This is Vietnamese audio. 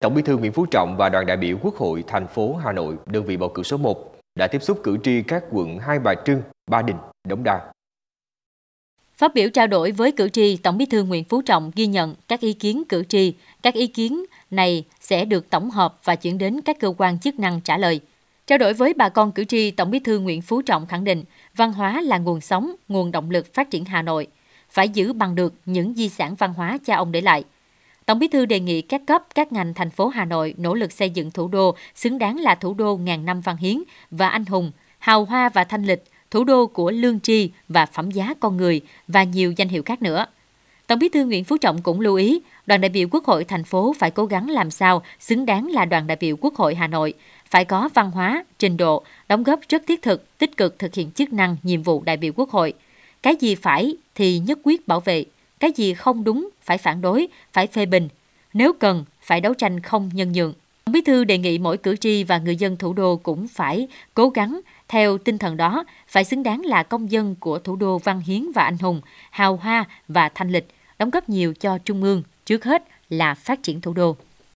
Tổng Bí thư Nguyễn Phú Trọng và đoàn đại biểu Quốc hội thành phố Hà Nội, đơn vị bầu cử số 1, đã tiếp xúc cử tri các quận Hai Bà Trưng, Ba Đình, Đống Đa. Phát biểu trao đổi với cử tri, Tổng Bí thư Nguyễn Phú Trọng ghi nhận các ý kiến cử tri, các ý kiến này sẽ được tổng hợp và chuyển đến các cơ quan chức năng trả lời. Trao đổi với bà con cử tri, Tổng Bí thư Nguyễn Phú Trọng khẳng định văn hóa là nguồn sống, nguồn động lực phát triển Hà Nội, phải giữ bằng được những di sản văn hóa cha ông để lại – Tổng Bí thư đề nghị các cấp, các ngành thành phố Hà Nội nỗ lực xây dựng thủ đô xứng đáng là thủ đô ngàn năm văn hiến và anh hùng, hào hoa và thanh lịch, thủ đô của lương tri và phẩm giá con người và nhiều danh hiệu khác nữa. Tổng Bí thư Nguyễn Phú Trọng cũng lưu ý, đoàn đại biểu Quốc hội thành phố phải cố gắng làm sao xứng đáng là đoàn đại biểu Quốc hội Hà Nội, phải có văn hóa, trình độ, đóng góp rất thiết thực, tích cực thực hiện chức năng, nhiệm vụ đại biểu Quốc hội. Cái gì phải thì nhất quyết bảo vệ, cái gì không đúng phải phản đối, phải phê bình. Nếu cần, phải đấu tranh không nhân nhượng. Tổng Bí thư đề nghị mỗi cử tri và người dân thủ đô cũng phải cố gắng theo tinh thần đó, phải xứng đáng là công dân của thủ đô văn hiến và anh hùng, hào hoa và thanh lịch, đóng góp nhiều cho Trung ương, trước hết là phát triển thủ đô.